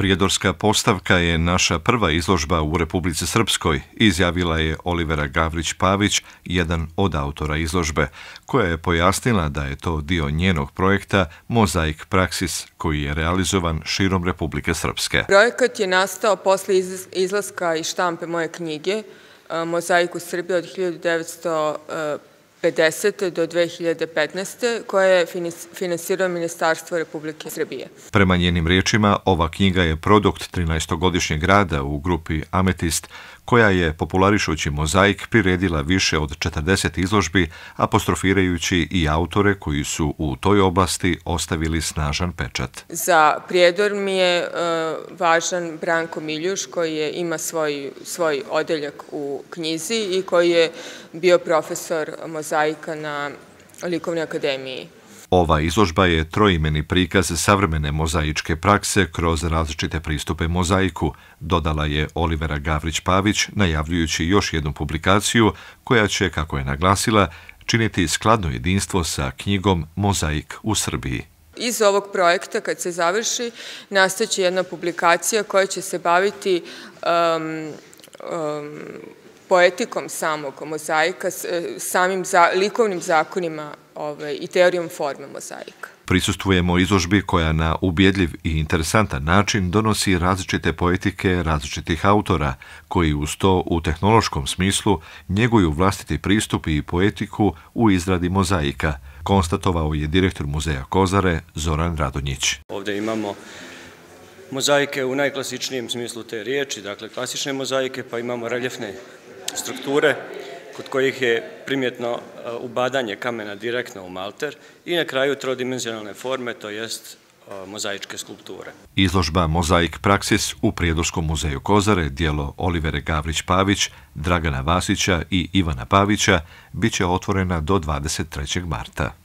Prijedorska postavka je naša prva izložba u Republici Srpskoj, izjavila je Olivera Gavrić-Pavić, jedan od autora izložbe, koja je pojasnila da je to dio njenog projekta Mozaik Praxis, koji je realizovan širom Republike Srpske. Projekat je nastao posle izlaska i štampe moje knjige, Mozaik u Srbiji od 1915. 50. do 2015. koje je finansirao Ministarstvo Republike Srbije. Prema njenim riječima, ova knjiga je produkt 13-godišnjeg rada u grupi Ametist, koja je popularišući mozaik priredila više od 40 izložbi, apostrofirajući i autore koji su u toj oblasti ostavili snažan pečat. Za prijedor mi je e, važan Branko Miljuš koji ima svoj odeljak u knjizi i koji je bio profesor mozaika mozaika na Likovnoj akademiji. Ova izložba je trojimeni prikaz savrmene mozaičke prakse kroz različite pristupe mozaiku, dodala je Olivera Gavrić-Pavić, najavljujući još jednu publikaciju koja će, kako je naglasila, činiti skladno jedinstvo sa knjigom Mozaik u Srbiji. Iz ovog projekta, kad se završi, nastaće jedna publikacija koja će se baviti um, um, poetikom samog mozaika, e, samim likovnim zakonima ovaj, i teorijom forme mozaika. Prisustujemo izložbi koja na ubjedljiv i interesantan način donosi različite poetike različitih autora, koji uz to u tehnološkom smislu njeguju vlastiti pristup i poetiku u izradi mozaika, konstatovao je direktor muzeja Kozare Zoran Radonjić. Ovdje imamo mozaike u najklasičnijem smislu te riječi, dakle klasične mozaike, pa imamo reljefne strukture kod kojih je primjetno uh, ubadanje kamena direktno u malter i na kraju trodimenzionalne forme, to jest uh, mozaičke skulpture. Izložba Mozaik Praksis u Prijedorskom muzeju Kozare, dijelo Olivere Gavrić-Pavić, Dragana Vasića i Ivana Pavića, bit će otvorena do 23. marta.